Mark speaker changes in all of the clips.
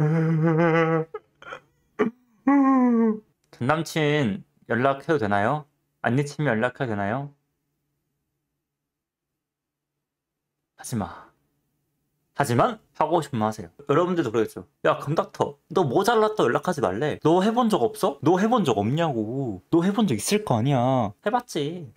Speaker 1: 전 남친 연락해도 되나요? 안니치면 연락해도 되나요? 하지마. 하지만 하고 싶으면 하세요. 여러분들도 그러겠죠. 야 금닥터 너 모잘랐다 연락하지 말래. 너 해본 적 없어? 너 해본 적 없냐고. 너 해본 적 있을 거 아니야. 해봤지.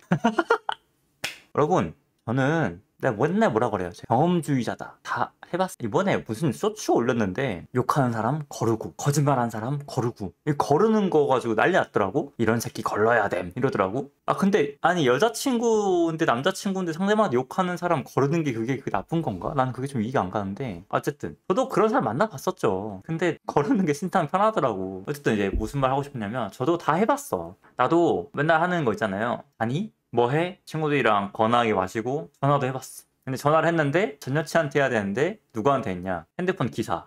Speaker 1: 여러분 저는 내가 맨날 뭐라 그래요. 경험주의자다. 다 해봤어. 이번에 무슨 쇼츠 올렸는데 욕하는 사람 거르고 거짓말한 사람 거르고 이 거르는 거 가지고 난리 났더라고. 이런 새끼 걸러야 됨 이러더라고. 아 근데 아니 여자친구인데 남자친구인데 상대방한테 욕하는 사람 거르는 게 그게 그 나쁜 건가? 나는 그게 좀 이해가 안 가는데 어쨌든 저도 그런 사람 만나봤었죠. 근데 거르는 게 신탕 편하더라고. 어쨌든 이제 무슨 말 하고 싶냐면 저도 다 해봤어. 나도 맨날 하는 거 있잖아요. 아니 뭐 해? 친구들이랑 건하게 마시고 전화도 해봤어. 근데 전화를 했는데 전 여친한테 해야 되는데 누구한테 했냐? 핸드폰 기사.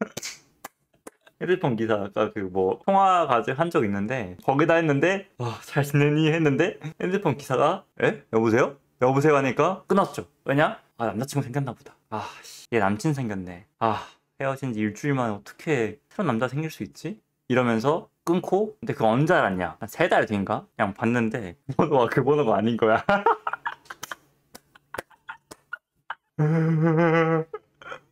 Speaker 1: 핸드폰 기사 아까 그뭐 통화 과제 한적 있는데 거기다 했는데 아, 잘 지내니 했는데 핸드폰 기사가 에? 여보세요? 여보세요 하니까 끊었죠. 왜냐? 아 남자친구 생겼나 보다. 아얘 남친 생겼네. 아 헤어진 지 일주일 만에 어떻게 새로운 남자 생길 수 있지? 이러면서 끊고 근데 그거 언제 알았냐 한 세달 뒤인가 그냥 봤는데 번호가 아, 그 번호가 아닌 거야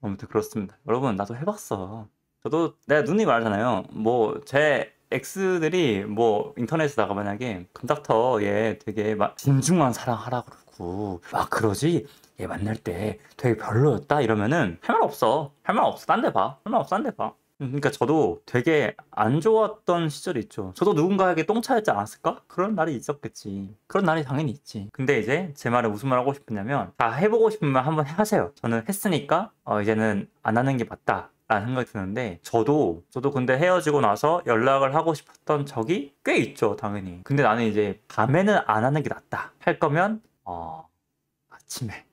Speaker 1: 아무튼 그렇습니다 여러분 나도 해봤어 저도 내가 누님 말잖아요 뭐제 X들이 뭐 인터넷에다가 만약에 금닥터 에 되게 막진중한 사랑하라 그러고 막 아, 그러지 얘 만날 때 되게 별로였다 이러면은 할 말 없어 할 말 없어 딴 데봐할 말 없어 딴 데봐 음, 그러니까 저도 되게 안 좋았던 시절이 있죠 저도 누군가에게 똥차였지 않았을까? 그런 날이 있었겠지 그런 날이 당연히 있지 근데 이제 제 말에 무슨 말 하고 싶으냐면 다 해보고 싶으면 한번 하세요 저는 했으니까 어 이제는 안 하는 게 맞다 라는 생각이 드는데 저도 저도 근데 헤어지고 나서 연락을 하고 싶었던 적이 꽤 있죠 당연히 근데 나는 이제 밤에는 안 하는 게 낫다 할 거면 어 아침에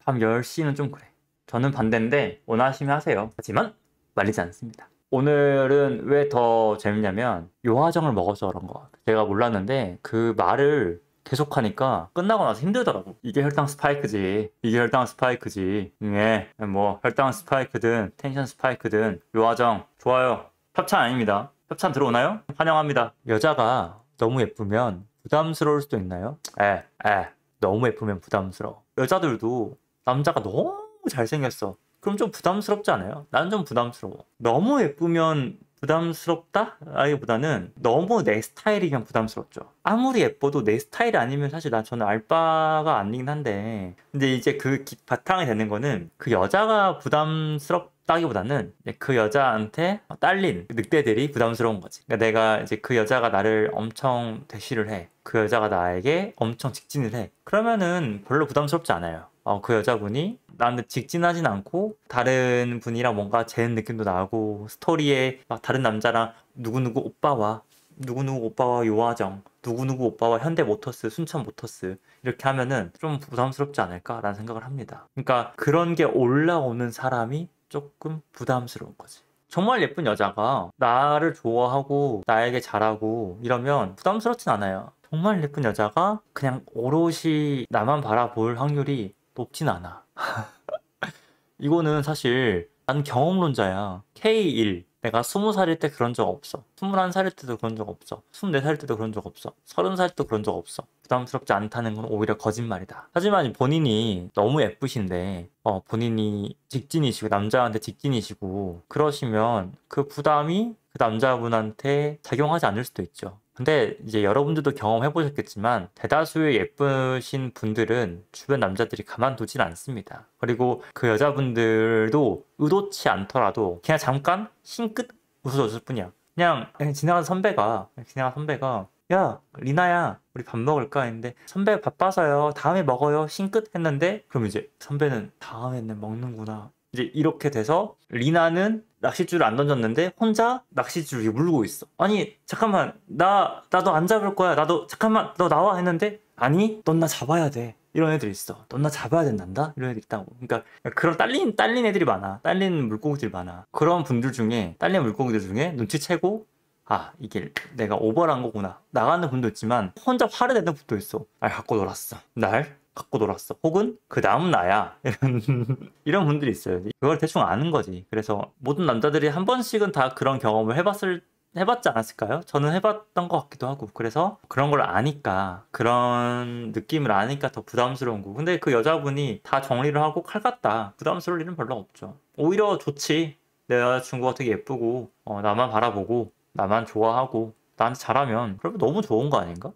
Speaker 1: 밤 10시는 좀 그래 저는 반대인데 원하시면 하세요 하지만 말리지 않습니다 오늘은 왜 더 재밌냐면 요화정을 먹어서 그런 것 같아요 제가 몰랐는데 그 말을 계속 하니까 끝나고 나서 힘들더라고. 이게 혈당 스파이크지. 이게 혈당 스파이크지. 예, 뭐 혈당 스파이크든 텐션 스파이크든 요화정 좋아요. 협찬 아닙니다. 협찬 들어오나요? 환영합니다. 여자가 너무 예쁘면 부담스러울 수도 있나요? 에, 예, 에, 예. 너무 예쁘면 부담스러워. 여자들도 남자가 너무 잘생겼어. 그럼 좀 부담스럽지 않아요? 난 좀 부담스러워. 너무 예쁘면 부담스럽다? 라기보다는 너무 내 스타일이면 부담스럽죠. 아무리 예뻐도 내 스타일 아니면 사실 난 저는 알바가 아니긴 한데 근데 이제 그 바탕이 되는 거는 그 여자가 부담스럽다기보다는 그 여자한테 딸린 늑대들이 부담스러운 거지. 그러니까 내가 이제 그 여자가 나를 엄청 대시를 해. 그 여자가 나에게 엄청 직진을 해. 그러면은 별로 부담스럽지 않아요. 어, 그 여자분이 나는 직진하진 않고 다른 분이랑 뭔가 재는 느낌도 나고 스토리에 막 다른 남자랑 누구누구 오빠와 누구누구 오빠와 요화정 누구누구 오빠와 현대 모터스, 순천 모터스 이렇게 하면은 좀 부담스럽지 않을까라는 생각을 합니다. 그러니까 그런 게 올라오는 사람이 조금 부담스러운 거지. 정말 예쁜 여자가 나를 좋아하고 나에게 잘하고 이러면 부담스럽진 않아요. 정말 예쁜 여자가 그냥 오롯이 나만 바라볼 확률이 높진 않아. 이거는 사실 난 경험론자야. K1. 내가 20살일 때 그런 적 없어. 21살일 때도 그런 적 없어. 24살 때도 그런 적 없어. 30살 때도 그런 적 없어. 부담스럽지 않다는 건 오히려 거짓말이다. 하지만 본인이 너무 예쁘신데 어, 본인이 직진이시고 남자한테 직진이시고 그러시면 그 부담이 그 남자분한테 작용하지 않을 수도 있죠. 근데 이제 여러분들도 경험해 보셨겠지만 대다수의 예쁘신 분들은 주변 남자들이 가만두진 않습니다. 그리고 그 여자분들도 의도치 않더라도 그냥 잠깐 싱긋 웃어줬을 뿐이야. 그냥, 지나간 선배가 지나간 선배가 야 리나야 우리 밥 먹을까 했는데 선배 바빠서요 다음에 먹어요 싱긋 했는데 그럼 이제 선배는 다음에는 먹는구나 이제 이렇게 돼서 리나는 낚싯줄을 안 던졌는데 혼자 낚싯줄 을 물고 있어. 아니 잠깐만 나 나도 안 잡을 거야. 나도 잠깐만 너 나와 했는데 아니 넌 나 잡아야 돼. 이런 애들 있어. 넌 나 잡아야 된단다? 이런 애들 있다고. 그러니까 그런 딸린, 딸린 애들이 많아. 딸린 물고기들이 많아. 그런 분들 중에, 딸린 물고기들 중에 눈치채고, 아, 이게 내가 오버한 거구나. 나가는 분도 있지만, 혼자 화를 내는 분도 있어. 날 아, 갖고 놀았어. 날 갖고 놀았어. 혹은 그 다음 나야. 이런, 분들이 있어요. 그걸 대충 아는 거지. 그래서 모든 남자들이 한 번씩은 다 그런 경험을 해봤을 해봤지 않았을까요? 저는 해봤던 것 같기도 하고 그래서 그런 걸 아니까 그런 느낌을 아니까 더 부담스러운 거 근데 그 여자분이 다 정리를 하고 칼 같다 부담스러울 일은 별로 없죠 오히려 좋지 내 여자친구가 되게 예쁘고 어, 나만 바라보고 나만 좋아하고 나한테 잘하면 그러면 너무 좋은 거 아닌가?